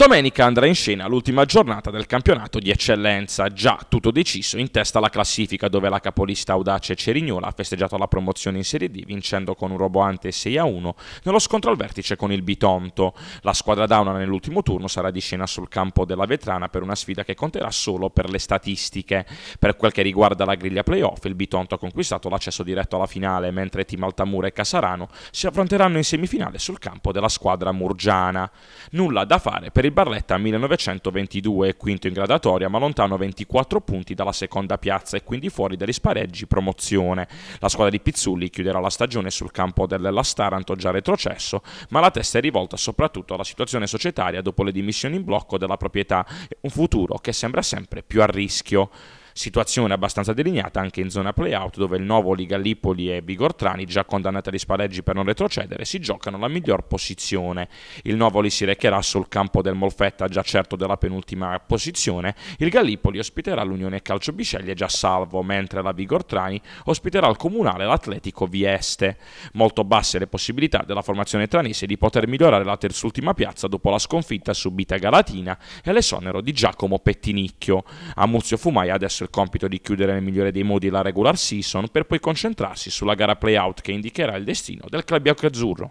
Domenica andrà in scena l'ultima giornata del campionato di eccellenza, già tutto deciso in testa alla classifica dove la capolista Audace Cerignola ha festeggiato la promozione in Serie D vincendo con un roboante 6-1 nello scontro al vertice con il Bitonto. La squadra Dauna nell'ultimo turno sarà di scena sul campo della Vetrana per una sfida che conterà solo per le statistiche. Per quel che riguarda la griglia playoff, il Bitonto ha conquistato l'accesso diretto alla finale, mentre Team Altamura e Casarano si affronteranno in semifinale sul campo della squadra murgiana. Nulla da fare per il di Barletta 1922, quinto in gradatoria ma lontano 24 punti dalla seconda piazza e quindi fuori dagli spareggi promozione. La squadra di Pizzulli chiuderà la stagione sul campo dell'Ellas Taranto già retrocesso, ma la testa è rivolta soprattutto alla situazione societaria dopo le dimissioni in blocco della proprietà, un futuro che sembra sempre più a rischio situazione abbastanza delineata anche in zona playout dove il Novoli, Gallipoli e Bigortrani, già condannati agli spareggi per non retrocedere, si giocano la miglior posizione. Il Novoli si recherà sul campo del Molfetta, già certo della penultima posizione, il Gallipoli ospiterà l'Unione Calcio Bisceglie già salvo, mentre la Bigortrani ospiterà il Comunale l'Atletico Vieste. Molto basse le possibilità della formazione tranese di poter migliorare la terzultima piazza dopo la sconfitta subita a Galatina e l'esonero di Giacomo Pettinicchio. Amuzio Fumai adesso assesso il compito di chiudere nel migliore dei modi la regular season per poi concentrarsi sulla gara playout che indicherà il destino del club bianco azzurro.